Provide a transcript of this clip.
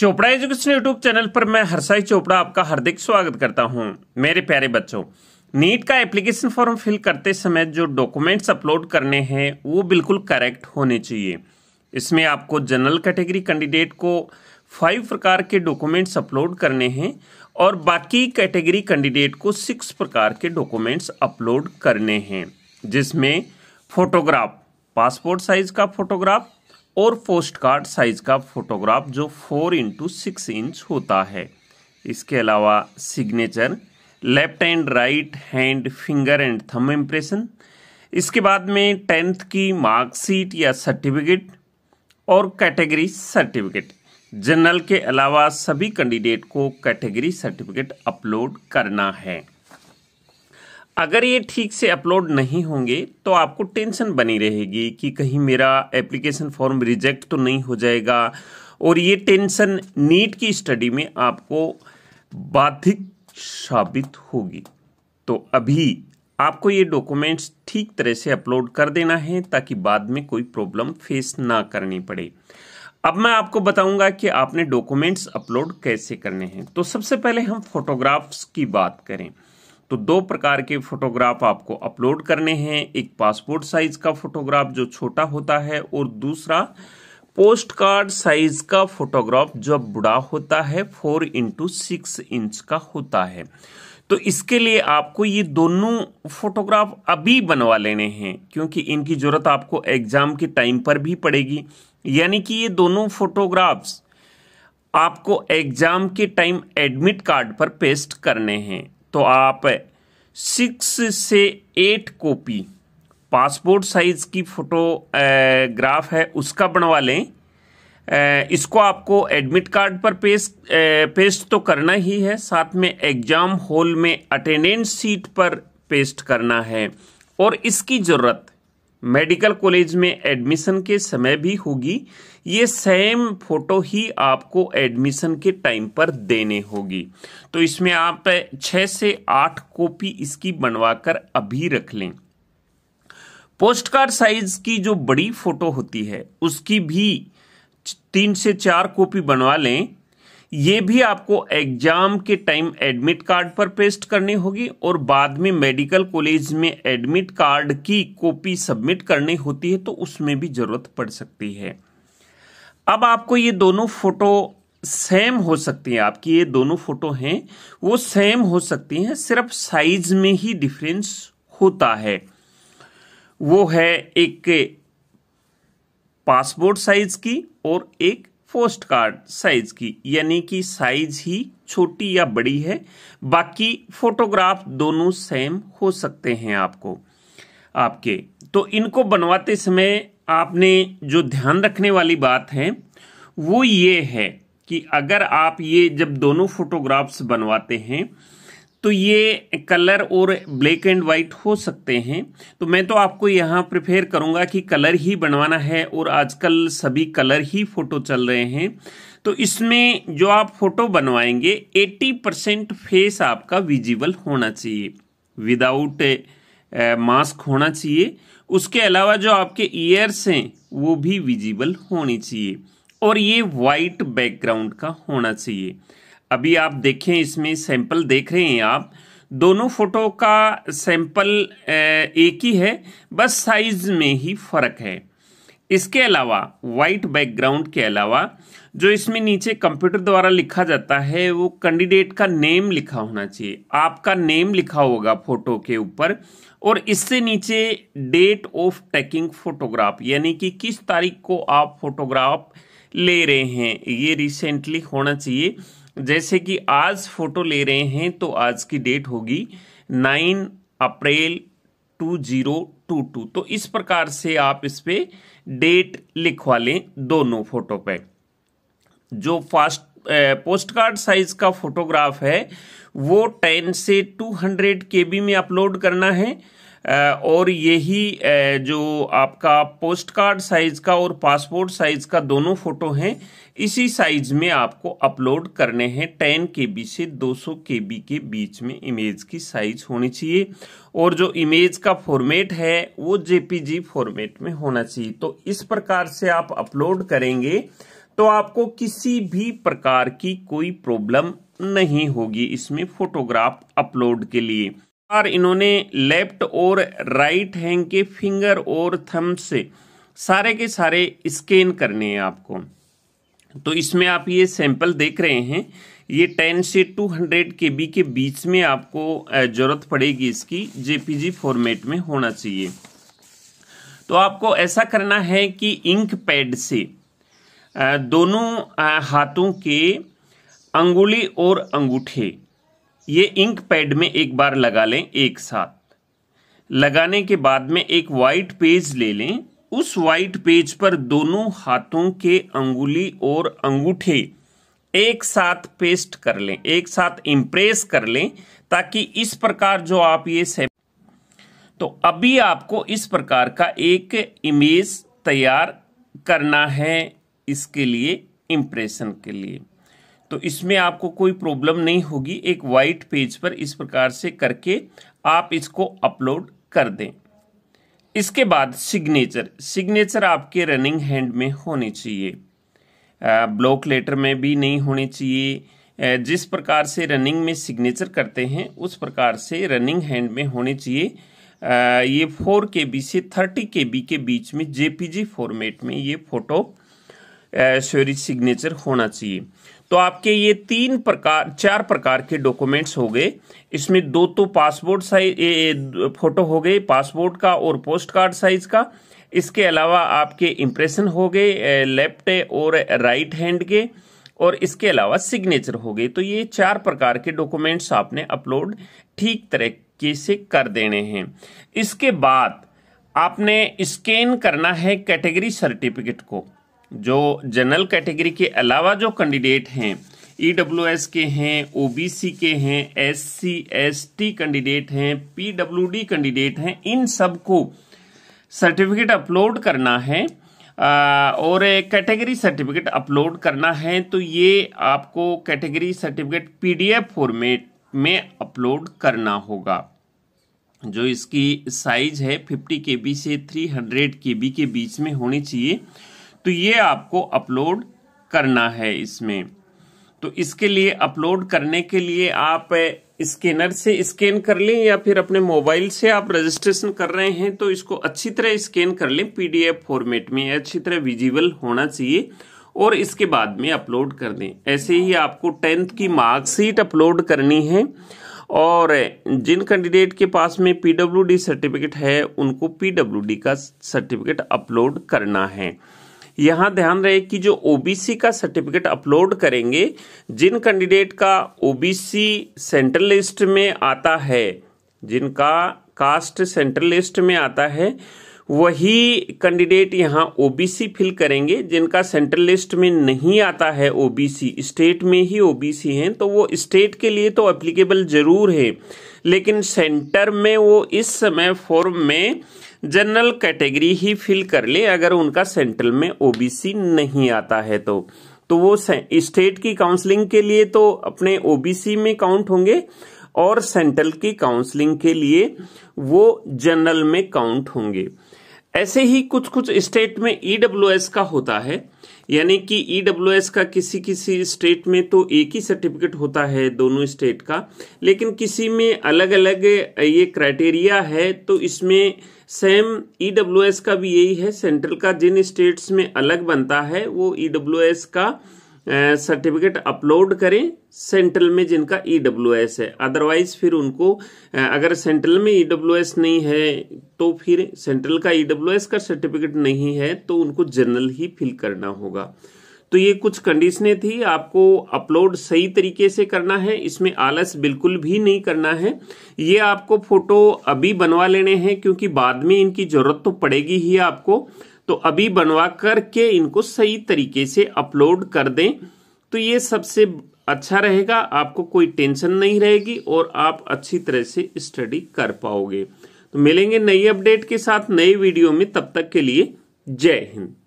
Chopra education YouTube channel पर मैं हरसाई चोपड़ा आपका हार्दिक स्वागत करता हूं मेरे प्यारे बच्चों नीट का एप्लीकेशन फॉर्म फिल करते समय जो डॉक्यूमेंट्स अपलोड करने हैं वो बिल्कुल करेक्ट होने चाहिए इसमें आपको जनरल कैटेगरी कैंडिडेट को फाइव प्रकार के डॉक्यूमेंट्स अपलोड करने हैं और बाकी कैटेगरी कैंडिडेट को सिक्स प्रकार के डॉक्यूमेंट्स अपलोड करने हैं जिसमें फोटोग्राफ पासपोर्ट साइज का फोटोग्राफ और पोस्ट कार्ड साइज का फोटोग्राफ जो फोर इंटू सिक्स इंच होता है इसके अलावा signature left and right hand finger and thumb impression इसके बाद में टेंथ की मार्कशीट या सर्टिफिकेट और कैटेगरी सर्टिफिकेट जनरल के अलावा सभी कैंडिडेट को कैटेगरी सर्टिफिकेट अपलोड करना है अगर ये ठीक से अपलोड नहीं होंगे तो आपको टेंशन बनी रहेगी कि कहीं मेरा एप्लीकेशन फॉर्म रिजेक्ट तो नहीं हो जाएगा और ये टेंशन नीट की स्टडी में आपको बाधिक साबित होगी तो अभी आपको ये डॉक्यूमेंट्स ठीक तरह से अपलोड कर देना है ताकि बाद में कोई प्रॉब्लम फेस ना करनी पड़े अब मैं आपको बताऊंगा कि आपने डॉक्यूमेंट्स अपलोड कैसे करने हैं तो सबसे पहले हम फोटोग्राफ्स की बात करें तो दो प्रकार के फोटोग्राफ आपको अपलोड करने हैं एक पासपोर्ट साइज का फोटोग्राफ जो छोटा होता है और दूसरा पोस्ट कार्ड साइज का फोटोग्राफ जो बड़ा होता है फोर इंटू सिक्स इंच का होता है तो इसके लिए आपको ये दोनों फोटोग्राफ अभी बनवा लेने हैं क्योंकि इनकी ज़रूरत आपको एग्ज़ाम के टाइम पर भी पड़ेगी यानी कि ये दोनों फोटोग्राफ्स आपको एग्ज़ाम के टाइम एडमिट कार्ड पर पेस्ट करने हैं तो आप सिक्स से एट कॉपी पासपोर्ट साइज़ की फ़ोटो ग्राफ है उसका बनवा लें इसको आपको एडमिट कार्ड पर पेस्ट पेस्ट तो करना ही है साथ में एग्ज़ाम हॉल में अटेंडेंस सीट पर पेस्ट करना है और इसकी ज़रूरत मेडिकल कॉलेज में एडमिशन के समय भी होगी ये सेम फोटो ही आपको एडमिशन के टाइम पर देने होगी तो इसमें आप छः से आठ कॉपी इसकी बनवाकर अभी रख लें पोस्ट कार्ड साइज की जो बड़ी फोटो होती है उसकी भी तीन से चार कॉपी बनवा लें ये भी आपको एग्जाम के टाइम एडमिट कार्ड पर पेस्ट करनी होगी और बाद में मेडिकल कॉलेज में एडमिट कार्ड की कॉपी सबमिट करनी होती है तो उसमें भी ज़रूरत पड़ सकती है अब आपको ये दोनों फ़ोटो सेम हो सकती है आपकी ये दोनों फ़ोटो हैं वो सेम हो सकती हैं सिर्फ साइज में ही डिफरेंस होता है वो है एक पासपोर्ट साइज की और एक पोस्ट कार्ड साइज की यानी कि साइज ही छोटी या बड़ी है बाकी फोटोग्राफ दोनों सेम हो सकते हैं आपको आपके तो इनको बनवाते समय आपने जो ध्यान रखने वाली बात है वो ये है कि अगर आप ये जब दोनों फोटोग्राफ्स बनवाते हैं तो ये कलर और ब्लैक एंड वाइट हो सकते हैं तो मैं तो आपको यहाँ प्रिफेयर करूँगा कि कलर ही बनवाना है और आजकल सभी कलर ही फ़ोटो चल रहे हैं तो इसमें जो आप फ़ोटो बनवाएंगे 80 परसेंट फेस आपका विजिबल होना चाहिए विदाउट मास्क होना चाहिए उसके अलावा जो आपके ईयर्स हैं वो भी विजिबल होनी चाहिए और ये वाइट बैकग्राउंड का होना चाहिए अभी आप देखें इसमें सैंपल देख रहे हैं आप दोनों फ़ोटो का सैंपल एक ही है बस साइज़ में ही फ़र्क है इसके अलावा वाइट बैकग्राउंड के अलावा जो इसमें नीचे कंप्यूटर द्वारा लिखा जाता है वो कैंडिडेट का नेम लिखा होना चाहिए आपका नेम लिखा होगा फोटो के ऊपर और इससे नीचे डेट ऑफ टेकिंग फोटोग्राफ यानी कि किस तारीख को आप फोटोग्राफ ले रहे हैं ये रिसेंटली होना चाहिए जैसे कि आज फोटो ले रहे हैं तो आज की डेट होगी nine April two zero two two तो इस प्रकार से आप इस पर डेट लिखवा लें दोनों फोटो पे जो फास्ट पोस्ट कार्ड साइज का फोटोग्राफ है वो 10 से 200 केबी में अपलोड करना है और यही जो आपका पोस्ट कार्ड साइज़ का और पासपोर्ट साइज़ का दोनों फ़ोटो हैं इसी साइज़ में आपको अपलोड करने हैं टेन के बी से दो सौ के बी के बीच में इमेज की साइज़ होनी चाहिए और जो इमेज का फॉर्मेट है वो जेपीजी फॉर्मेट में होना चाहिए तो इस प्रकार से आप अपलोड करेंगे तो आपको किसी भी प्रकार की कोई प्रॉब्लम नहीं होगी इसमें फोटोग्राफ अपलोड के लिए बार इन्होंने लेफ्ट और राइट हैंड के फिंगर और थम से सारे के सारे स्कैन करने हैं आपको तो इसमें आप ये सैंपल देख रहे हैं ये 10 से 200 हंड्रेड के बी के बीच में आपको ज़रूरत पड़ेगी इसकी जेपीजी फॉर्मेट में होना चाहिए तो आपको ऐसा करना है कि इंक पैड से दोनों हाथों के अंगुली और अंगूठे ये इंक पैड में एक बार लगा लें एक साथ लगाने के बाद में एक वाइट पेज ले लें उस वाइट पेज पर दोनों हाथों के अंगुली और अंगूठे एक साथ पेस्ट कर लें एक साथ इम्प्रेस कर लें ताकि इस प्रकार जो आप ये से तो अभी आपको इस प्रकार का एक इमेज तैयार करना है इसके लिए इम्प्रेशन के लिए तो इसमें आपको कोई प्रॉब्लम नहीं होगी एक वाइट पेज पर इस प्रकार से करके आप इसको अपलोड कर दें इसके बाद सिग्नेचर सिग्नेचर आपके रनिंग हैंड में होने चाहिए ब्लॉक लेटर में भी नहीं होने चाहिए जिस प्रकार से रनिंग में सिग्नेचर करते हैं उस प्रकार से रनिंग हैंड में होने चाहिए ये फोर के बी से थर्टी के बी के बीच में जेपीजी फॉर्मेट में ये फोटो सॉरी सिग्नेचर होना चाहिए तो आपके ये तीन प्रकार चार प्रकार के डॉक्यूमेंट्स हो गए इसमें दो तो पासपोर्ट साइज फोटो हो गए पासपोर्ट का और पोस्ट कार्ड साइज का इसके अलावा आपके इम्प्रेशन हो गए लेफ्ट और राइट हैंड के और इसके अलावा सिग्नेचर हो गए तो ये चार प्रकार के डॉक्यूमेंट्स आपने अपलोड ठीक तरीके से कर देने हैं इसके बाद आपने स्कैन करना है कैटेगरी सर्टिफिकेट को जो जनरल कैटेगरी के अलावा जो कैंडिडेट हैं ई e के हैं ओ के हैं S C S T candidate हैं डी कैंडिडेट हैं इन सबको सर्टिफिकेट अपलोड करना है और कैटेगरी सर्टिफिकेट अपलोड करना है तो ये आपको कैटेगरी सर्टिफिकेट पीडीएफ फॉर्मेट में अपलोड करना होगा जो इसकी साइज है 50 के बी से 300 के बी के बीच में होनी चाहिए तो ये आपको अपलोड करना है इसमें तो इसके लिए अपलोड करने के लिए आप स्कैनर से स्कैन कर लें या फिर अपने मोबाइल से आप रजिस्ट्रेशन कर रहे हैं तो इसको अच्छी तरह स्कैन कर लें पीडीएफ फॉर्मेट में अच्छी तरह विजिबल होना चाहिए और इसके बाद में अपलोड कर दें ऐसे ही आपको टेंथ की मार्कशीट अपलोड करनी है और जिन कैंडिडेट के पास में पीडब्ल्यूडी सर्टिफिकेट है उनको पीडब्ल्यूडी का सर्टिफिकेट अपलोड करना है यहाँ ध्यान रहे कि जो ओबीसी का सर्टिफिकेट अपलोड करेंगे जिन कैंडिडेट का ओबीसी सेंट्रल लिस्ट में आता है जिनका कास्ट सेंट्रल लिस्ट में आता है वही कैंडिडेट यहाँ ओबीसी फिल करेंगे जिनका सेंट्रल लिस्ट में नहीं आता है ओबीसी स्टेट में ही ओबीसी हैं तो वो स्टेट के लिए तो एप्लीकेबल जरूर है लेकिन सेंटर में वो इस समय फॉर्म में जनरल कैटेगरी ही फिल कर ले अगर उनका सेंट्रल में ओबीसी नहीं आता है तो तो वो स्टेट की काउंसलिंग के लिए तो अपने ओबीसी में काउंट होंगे और सेंट्रल की काउंसलिंग के लिए वो जनरल में काउंट होंगे ऐसे ही कुछ कुछ स्टेट में ईडब्ल्यूएस का होता है यानी कि ई e का किसी किसी स्टेट में तो एक ही सर्टिफिकेट होता है दोनों स्टेट का लेकिन किसी में अलग अलग ये क्राइटेरिया है तो इसमें सेम ई e का भी यही है सेंट्रल का जिन स्टेट्स में अलग बनता है वो ई e का सर्टिफिकेट अपलोड करें सेंट्रल में जिनका ई e है अदरवाइज फिर उनको अगर सेंट्रल में ई e नहीं है तो फिर सेंट्रल का ई e का सर्टिफिकेट नहीं है तो उनको जनरल ही फिल करना होगा तो ये कुछ कंडीशनें थी आपको अपलोड सही तरीके से करना है इसमें आलस बिल्कुल भी नहीं करना है ये आपको फोटो अभी बनवा लेने हैं क्योंकि बाद में इनकी जरूरत तो पड़ेगी ही आपको तो अभी बनवा करके इनको सही तरीके से अपलोड कर दें तो ये सबसे अच्छा रहेगा आपको कोई टेंशन नहीं रहेगी और आप अच्छी तरह से स्टडी कर पाओगे तो मिलेंगे नई अपडेट के साथ नए वीडियो में तब तक के लिए जय हिंद